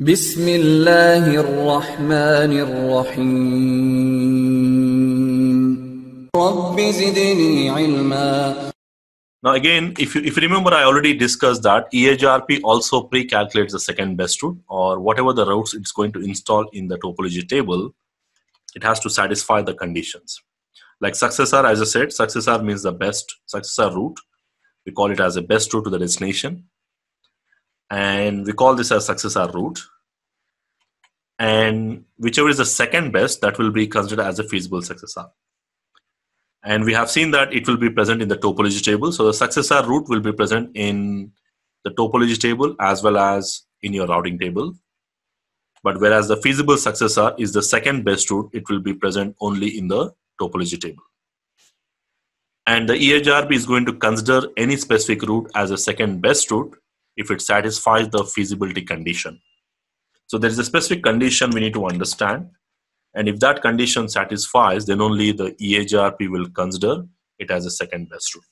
بسم الله الرحمن الرحيم رب زدني علما Now again, if you, if you remember, I already discussed that EHRP also pre-calculates the second best route or whatever the routes it's going to install in the topology table, it has to satisfy the conditions. Like successor, as I said, successor means the best successor route. We call it as a best route to the destination and we call this as success R And whichever is the second best, that will be considered as a feasible successor. And we have seen that it will be present in the topology table. So the successor route will be present in the topology table as well as in your routing table. But whereas the feasible successor is the second best route, it will be present only in the topology table. And the EHRB is going to consider any specific route as a second best route if it satisfies the feasibility condition. So there is a specific condition we need to understand. And if that condition satisfies, then only the EHRP will consider it as a second best route.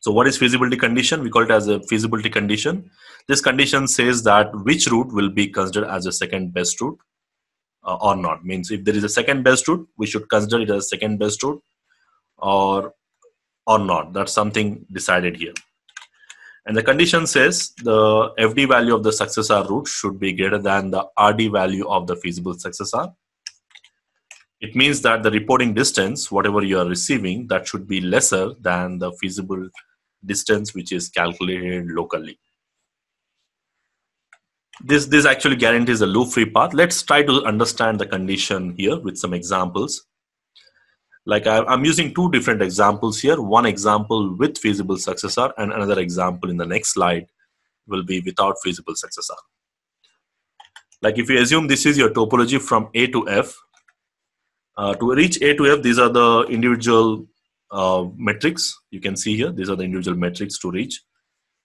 So what is feasibility condition? We call it as a feasibility condition. This condition says that which route will be considered as a second best route uh, or not. Means if there is a second best route, we should consider it as second best route or or not. That's something decided here. And the condition says the FD value of the successor root should be greater than the RD value of the feasible successor. It means that the reporting distance, whatever you are receiving, that should be lesser than the feasible distance which is calculated locally. This, this actually guarantees a loop-free path. Let's try to understand the condition here with some examples like I, i'm using two different examples here one example with feasible successor and another example in the next slide will be without feasible successor like if you assume this is your topology from a to f uh, to reach a to f these are the individual uh, metrics you can see here these are the individual metrics to reach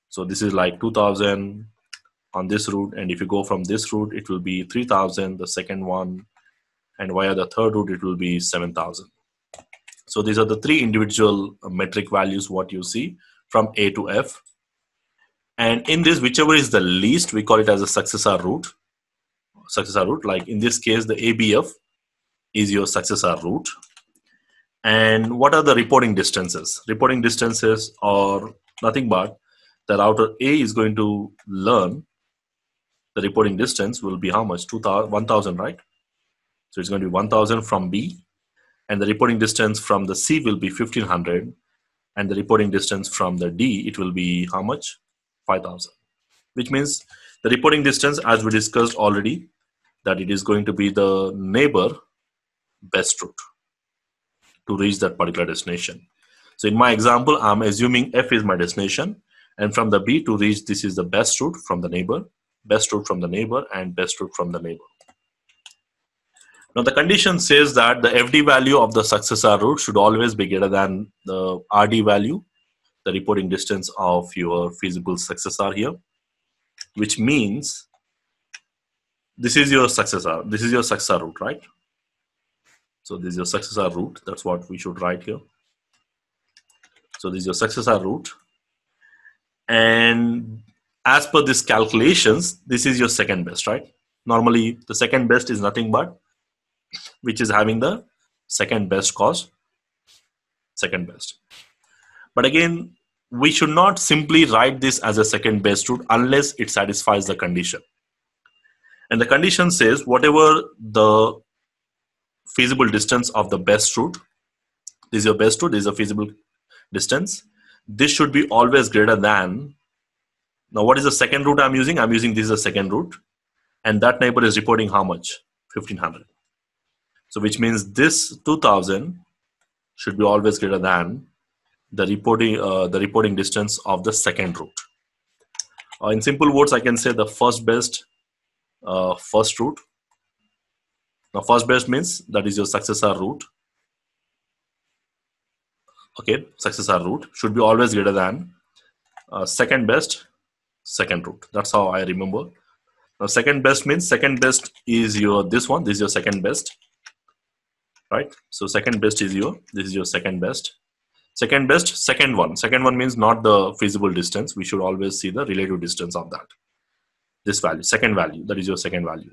so this is like 2000 on this route and if you go from this route it will be 3000 the second one and via the third route it will be 7000 so these are the three individual uh, metric values what you see from A to F. And in this, whichever is the least, we call it as a successor root. Successor root, like in this case, the ABF is your successor root. And what are the reporting distances? Reporting distances are nothing but the router A is going to learn the reporting distance will be how much? 1000, right? So it's going to be 1000 from B and the reporting distance from the C will be 1500 and the reporting distance from the D it will be how much 5000 which means the reporting distance as we discussed already that it is going to be the neighbor best route to reach that particular destination so in my example I'm assuming F is my destination and from the B to reach this is the best route from the neighbor best route from the neighbor and best route from the neighbor now, the condition says that the FD value of the successor route should always be greater than the RD value, the reporting distance of your feasible successor here, which means this is your successor. This is your successor route, right? So this is your successor route. That's what we should write here. So this is your successor route, And as per these calculations, this is your second best, right? Normally, the second best is nothing but which is having the second best cost second best but again we should not simply write this as a second best route unless it satisfies the condition and the condition says whatever the feasible distance of the best route this is your best route this is a feasible distance this should be always greater than now what is the second route i'm using i'm using this is the second route and that neighbor is reporting how much 1500 so which means this 2000 should be always greater than the reporting, uh, the reporting distance of the second route. Uh, in simple words, I can say the first best uh, first route. Now first best means that is your successor route. Okay, successor route should be always greater than uh, second best second route. That's how I remember. Now second best means second best is your this one. This is your second best right? So second best is your, this is your second best. Second best, second one. Second one means not the feasible distance. We should always see the relative distance of that. This value, second value, that is your second value.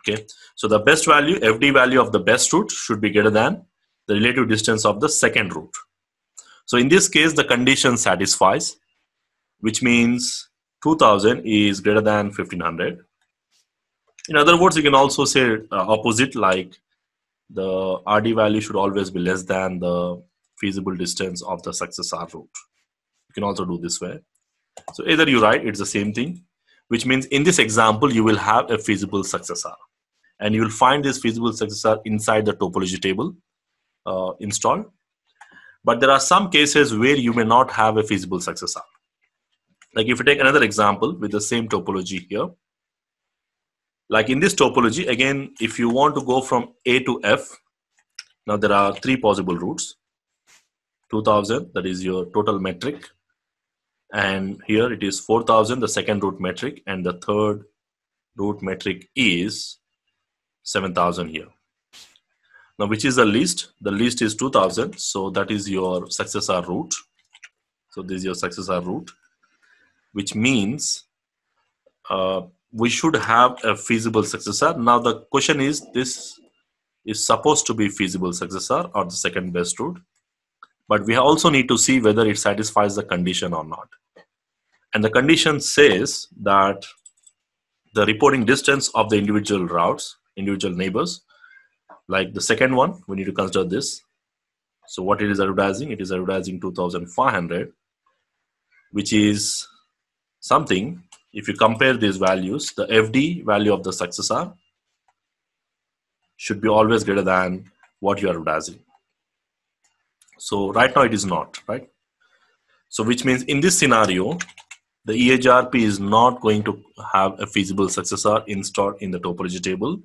Okay, so the best value, FD value of the best route should be greater than the relative distance of the second route. So in this case, the condition satisfies, which means 2000 is greater than 1500. In other words, you can also say uh, opposite like the RD value should always be less than the feasible distance of the success R route. You can also do this way. So either you write, it's the same thing, which means in this example, you will have a feasible success R. And you will find this feasible success R inside the topology table uh, installed. But there are some cases where you may not have a feasible success R. Like if you take another example with the same topology here, like in this topology, again, if you want to go from A to F, now there are three possible routes. 2000, that is your total metric. And here it is 4000, the second root metric. And the third root metric is 7000 here. Now, which is the least? The least is 2000. So that is your successor route. So this is your successor route, which means uh, we should have a feasible successor. Now the question is this is supposed to be feasible successor or the second best route. But we also need to see whether it satisfies the condition or not. And the condition says that the reporting distance of the individual routes, individual neighbors, like the second one, we need to consider this. So what it is advertising? It is advertising 2,500, which is something if you compare these values, the FD value of the successor should be always greater than what you are advertising. So right now it is not, right? So which means in this scenario, the EHRP is not going to have a feasible successor installed in the topology table,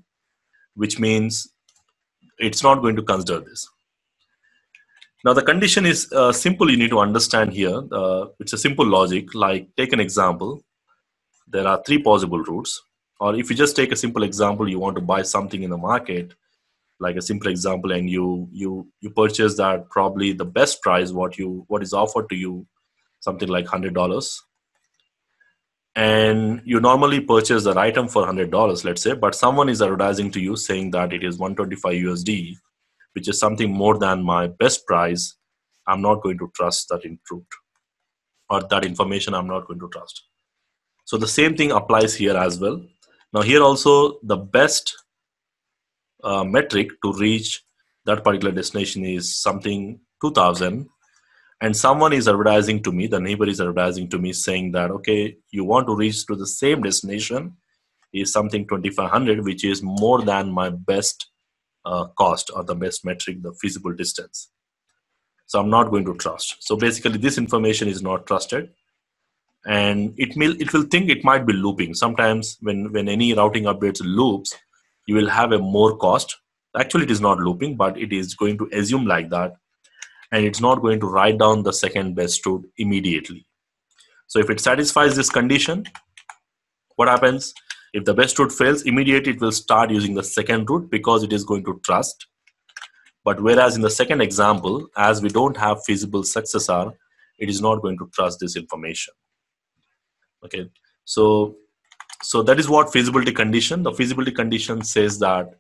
which means it's not going to consider this. Now the condition is uh, simple, you need to understand here. Uh, it's a simple logic, like take an example there are three possible routes. Or if you just take a simple example, you want to buy something in the market, like a simple example, and you you you purchase that probably the best price what you what is offered to you, something like hundred dollars. And you normally purchase that item for hundred dollars, let's say, but someone is advertising to you saying that it is one twenty five USD, which is something more than my best price. I'm not going to trust that in or that information. I'm not going to trust so the same thing applies here as well. Now here also the best uh, metric to reach that particular destination is something 2000 and someone is advertising to me, the neighbor is advertising to me saying that, okay, you want to reach to the same destination is something 2500, which is more than my best uh, cost or the best metric, the feasible distance. So I'm not going to trust. So basically this information is not trusted and it will it will think it might be looping sometimes when when any routing updates loops you will have a more cost actually it is not looping but it is going to assume like that and it's not going to write down the second best route immediately so if it satisfies this condition what happens if the best route fails immediately it will start using the second route because it is going to trust but whereas in the second example as we don't have feasible successor it is not going to trust this information okay so so that is what feasibility condition the feasibility condition says that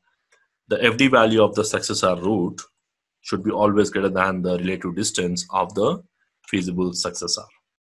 the fd value of the successor route should be always greater than the relative distance of the feasible successor